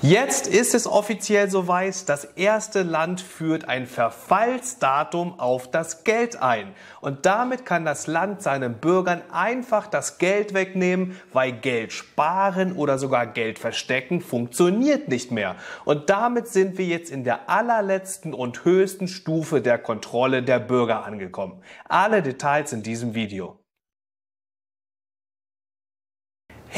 Jetzt ist es offiziell soweit, das erste Land führt ein Verfallsdatum auf das Geld ein. Und damit kann das Land seinen Bürgern einfach das Geld wegnehmen, weil Geld sparen oder sogar Geld verstecken funktioniert nicht mehr. Und damit sind wir jetzt in der allerletzten und höchsten Stufe der Kontrolle der Bürger angekommen. Alle Details in diesem Video.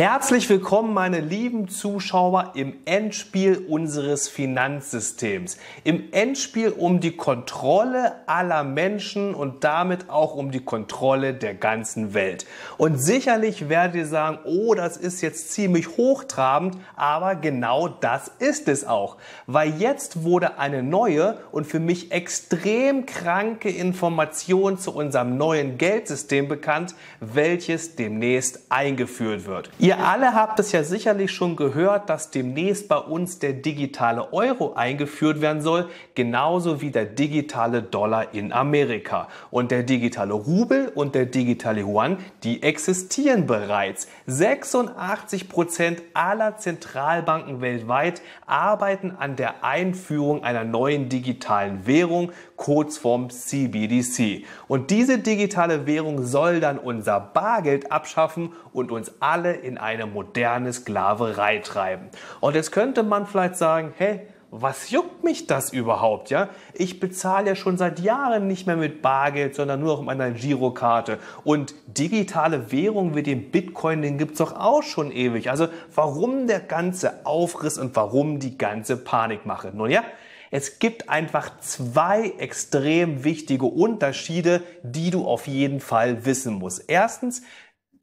Herzlich willkommen, meine lieben Zuschauer, im Endspiel unseres Finanzsystems. Im Endspiel um die Kontrolle aller Menschen und damit auch um die Kontrolle der ganzen Welt. Und sicherlich werdet ihr sagen, oh, das ist jetzt ziemlich hochtrabend, aber genau das ist es auch. Weil jetzt wurde eine neue und für mich extrem kranke Information zu unserem neuen Geldsystem bekannt, welches demnächst eingeführt wird. Ihr Ihr alle habt es ja sicherlich schon gehört, dass demnächst bei uns der digitale Euro eingeführt werden soll, genauso wie der digitale Dollar in Amerika. Und der digitale Rubel und der digitale Yuan, die existieren bereits. 86 Prozent aller Zentralbanken weltweit arbeiten an der Einführung einer neuen digitalen Währung kurz vorm CBDC. Und diese digitale Währung soll dann unser Bargeld abschaffen und uns alle in eine moderne Sklaverei treiben. Und jetzt könnte man vielleicht sagen, hä, was juckt mich das überhaupt, ja? Ich bezahle ja schon seit Jahren nicht mehr mit Bargeld, sondern nur auf meiner Girokarte. Und digitale Währung wie den Bitcoin, den gibt's doch auch schon ewig. Also warum der ganze Aufriss und warum die ganze Panikmache? Nun ja, es gibt einfach zwei extrem wichtige Unterschiede, die du auf jeden Fall wissen musst. Erstens,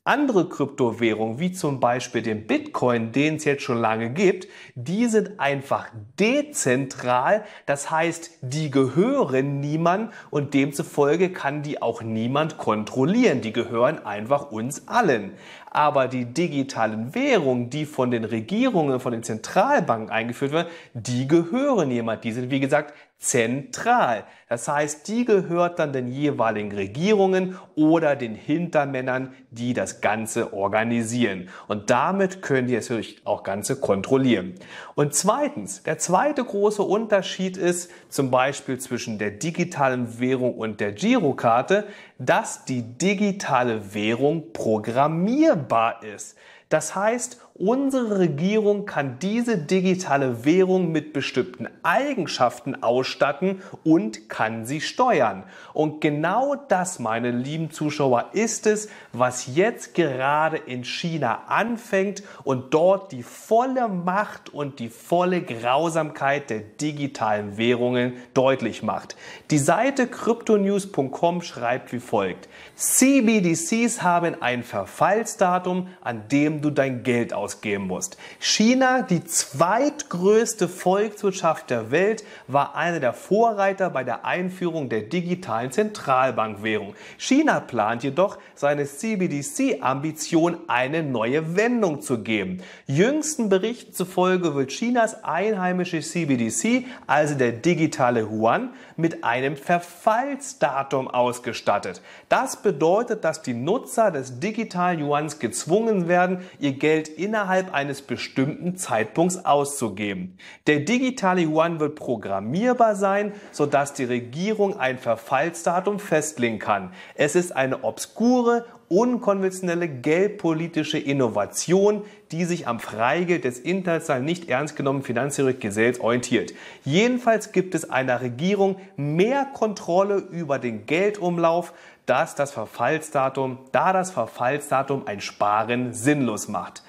andere Kryptowährungen, wie zum Beispiel den Bitcoin, den es jetzt schon lange gibt, die sind einfach dezentral. Das heißt, die gehören niemand und demzufolge kann die auch niemand kontrollieren. Die gehören einfach uns allen. Aber die digitalen Währungen, die von den Regierungen, von den Zentralbanken eingeführt werden, die gehören jemand. Die sind, wie gesagt, zentral. Das heißt, die gehört dann den jeweiligen Regierungen oder den Hintermännern, die das Ganze organisieren. Und damit können die es natürlich auch Ganze kontrollieren. Und zweitens, der zweite große Unterschied ist zum Beispiel zwischen der digitalen Währung und der Girokarte, dass die digitale Währung programmierbar ist. Das heißt, unsere Regierung kann diese digitale Währung mit bestimmten Eigenschaften ausstatten und kann sie steuern. Und genau das, meine lieben Zuschauer, ist es, was jetzt gerade in China anfängt und dort die volle Macht und die volle Grausamkeit der digitalen Währungen deutlich macht. Die Seite cryptonews.com schreibt wie folgt. CBDCs haben ein Verfallsdatum, an dem du dein Geld ausgibst ausgeben musst. China, die zweitgrößte Volkswirtschaft der Welt, war einer der Vorreiter bei der Einführung der digitalen Zentralbankwährung. China plant jedoch, seine CBDC-Ambition eine neue Wendung zu geben. Jüngsten Berichten zufolge wird Chinas einheimische CBDC, also der digitale Yuan, mit einem Verfallsdatum ausgestattet. Das bedeutet, dass die Nutzer des digitalen Yuans gezwungen werden, ihr Geld innerhalb innerhalb eines bestimmten Zeitpunkts auszugeben. Der digitale Yuan wird programmierbar sein, sodass die Regierung ein Verfallsdatum festlegen kann. Es ist eine obskure unkonventionelle geldpolitische Innovation, die sich am Freigeld des international nicht ernst genommenen Finanzgesetzes orientiert. Jedenfalls gibt es einer Regierung mehr Kontrolle über den Geldumlauf, dass das Verfallsdatum, da das Verfallsdatum ein Sparen sinnlos macht.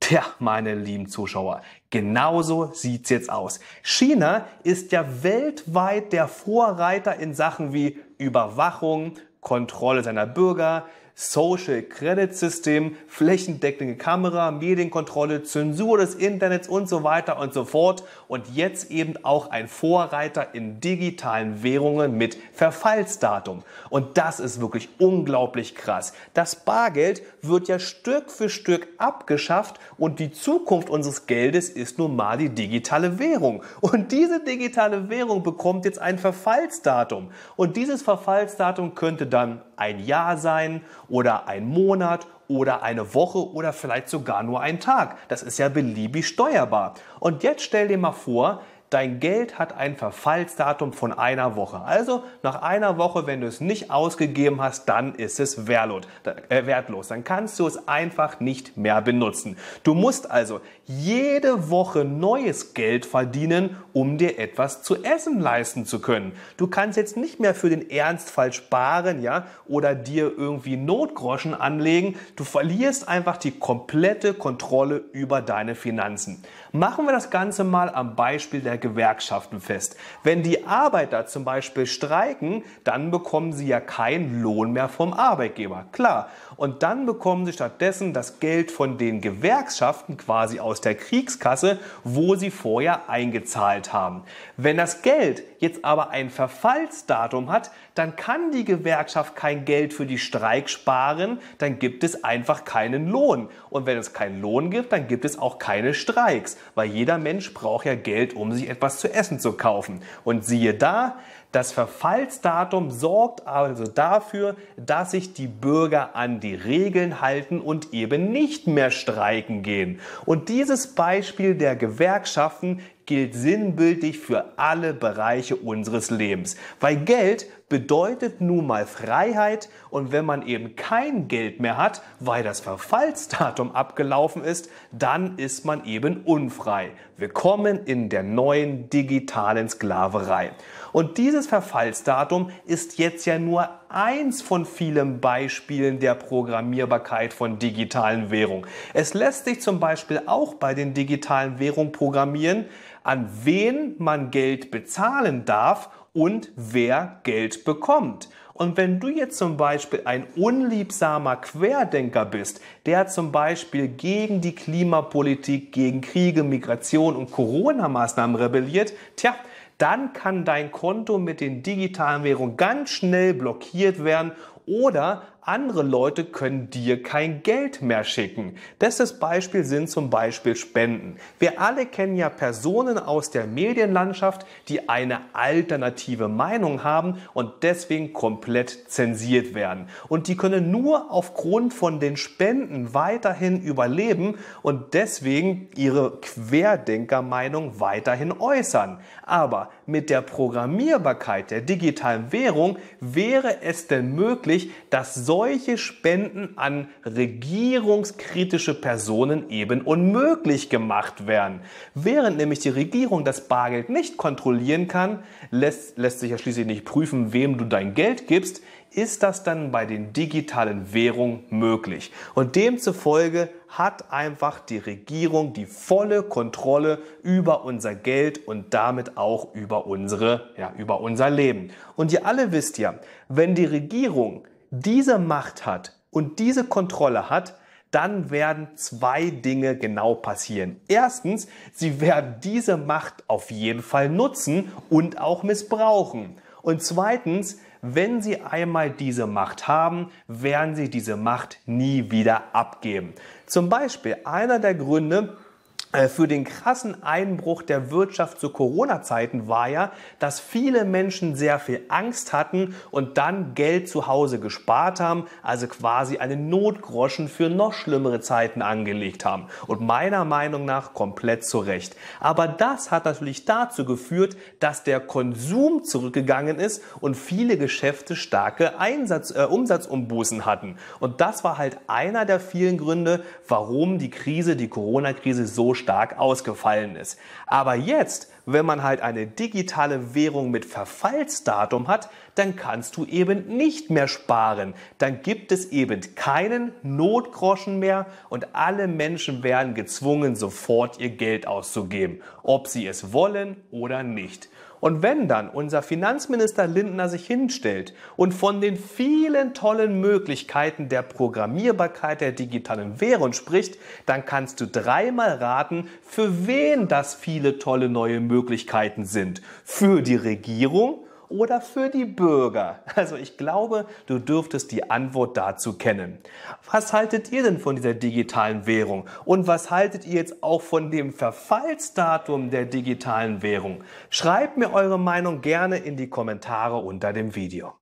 Tja, meine lieben Zuschauer, genauso sieht's jetzt aus. China ist ja weltweit der Vorreiter in Sachen wie Überwachung, Kontrolle seiner Bürger, Social Credit System, flächendeckende Kamera, Medienkontrolle, Zensur des Internets und so weiter und so fort. Und jetzt eben auch ein Vorreiter in digitalen Währungen mit Verfallsdatum. Und das ist wirklich unglaublich krass. Das Bargeld wird ja Stück für Stück abgeschafft und die Zukunft unseres Geldes ist nun mal die digitale Währung. Und diese digitale Währung bekommt jetzt ein Verfallsdatum. Und dieses Verfallsdatum könnte dann ein Jahr sein oder ein Monat oder eine Woche oder vielleicht sogar nur ein Tag. Das ist ja beliebig steuerbar. Und jetzt stell dir mal vor, dein Geld hat ein Verfallsdatum von einer Woche. Also nach einer Woche, wenn du es nicht ausgegeben hast, dann ist es äh, wertlos. Dann kannst du es einfach nicht mehr benutzen. Du musst also jede Woche neues Geld verdienen, um dir etwas zu essen leisten zu können. Du kannst jetzt nicht mehr für den Ernstfall sparen, ja, oder dir irgendwie Notgroschen anlegen. Du verlierst einfach die komplette Kontrolle über deine Finanzen. Machen wir das Ganze mal am Beispiel der Gewerkschaften fest. Wenn die Arbeiter zum Beispiel streiken, dann bekommen sie ja keinen Lohn mehr vom Arbeitgeber, klar. Und dann bekommen sie stattdessen das Geld von den Gewerkschaften quasi aus der Kriegskasse, wo sie vorher eingezahlt haben. Wenn das Geld jetzt aber ein Verfallsdatum hat, dann kann die Gewerkschaft kein Geld für die Streik sparen, dann gibt es einfach keinen Lohn. Und wenn es keinen Lohn gibt, dann gibt es auch keine Streiks, weil jeder Mensch braucht ja Geld, um sich etwas zu essen zu kaufen. Und siehe da, das Verfallsdatum sorgt also dafür, dass sich die Bürger an die Regeln halten und eben nicht mehr streiken gehen. Und dieses Beispiel der Gewerkschaften gilt sinnbildlich für alle Bereiche unseres Lebens, weil Geld bedeutet nun mal Freiheit und wenn man eben kein Geld mehr hat, weil das Verfallsdatum abgelaufen ist, dann ist man eben unfrei. Willkommen in der neuen digitalen Sklaverei. Und dieses Verfallsdatum ist jetzt ja nur eins von vielen Beispielen der Programmierbarkeit von digitalen Währungen. Es lässt sich zum Beispiel auch bei den digitalen Währungen programmieren, an wen man Geld bezahlen darf und wer Geld bekommt. Und wenn du jetzt zum Beispiel ein unliebsamer Querdenker bist, der zum Beispiel gegen die Klimapolitik, gegen Kriege, Migration und Corona-Maßnahmen rebelliert, tja, dann kann dein Konto mit den digitalen Währungen ganz schnell blockiert werden oder andere Leute können dir kein Geld mehr schicken. Bestes Beispiel sind zum Beispiel Spenden. Wir alle kennen ja Personen aus der Medienlandschaft, die eine alternative Meinung haben und deswegen komplett zensiert werden. Und die können nur aufgrund von den Spenden weiterhin überleben und deswegen ihre Querdenkermeinung weiterhin äußern. Aber mit der Programmierbarkeit der digitalen Währung wäre es denn möglich, möglich, dass solche Spenden an regierungskritische Personen eben unmöglich gemacht werden. Während nämlich die Regierung das Bargeld nicht kontrollieren kann, lässt, lässt sich ja schließlich nicht prüfen, wem du dein Geld gibst, ist das dann bei den digitalen Währungen möglich. Und demzufolge hat einfach die Regierung die volle Kontrolle über unser Geld und damit auch über unsere, ja, über unser Leben. Und ihr alle wisst ja, wenn die Regierung diese Macht hat und diese Kontrolle hat, dann werden zwei Dinge genau passieren. Erstens, sie werden diese Macht auf jeden Fall nutzen und auch missbrauchen. Und zweitens, wenn sie einmal diese Macht haben, werden sie diese Macht nie wieder abgeben. Zum Beispiel einer der Gründe, äh, für den krassen Einbruch der Wirtschaft zu Corona-Zeiten war ja, dass viele Menschen sehr viel Angst hatten und dann Geld zu Hause gespart haben, also quasi einen Notgroschen für noch schlimmere Zeiten angelegt haben. Und meiner Meinung nach komplett zu Recht. Aber das hat natürlich dazu geführt, dass der Konsum zurückgegangen ist und viele Geschäfte starke Einsatz, äh, Umsatzumbußen hatten. Und das war halt einer der vielen Gründe, warum die Krise, die Corona-Krise so stark ausgefallen ist. Aber jetzt wenn man halt eine digitale Währung mit Verfallsdatum hat, dann kannst du eben nicht mehr sparen. Dann gibt es eben keinen Notgroschen mehr und alle Menschen werden gezwungen, sofort ihr Geld auszugeben, ob sie es wollen oder nicht. Und wenn dann unser Finanzminister Lindner sich hinstellt und von den vielen tollen Möglichkeiten der Programmierbarkeit der digitalen Währung spricht, dann kannst du dreimal raten, für wen das viele tolle neue Möglichkeiten sind. Für die Regierung oder für die Bürger? Also ich glaube, du dürftest die Antwort dazu kennen. Was haltet ihr denn von dieser digitalen Währung? Und was haltet ihr jetzt auch von dem Verfallsdatum der digitalen Währung? Schreibt mir eure Meinung gerne in die Kommentare unter dem Video.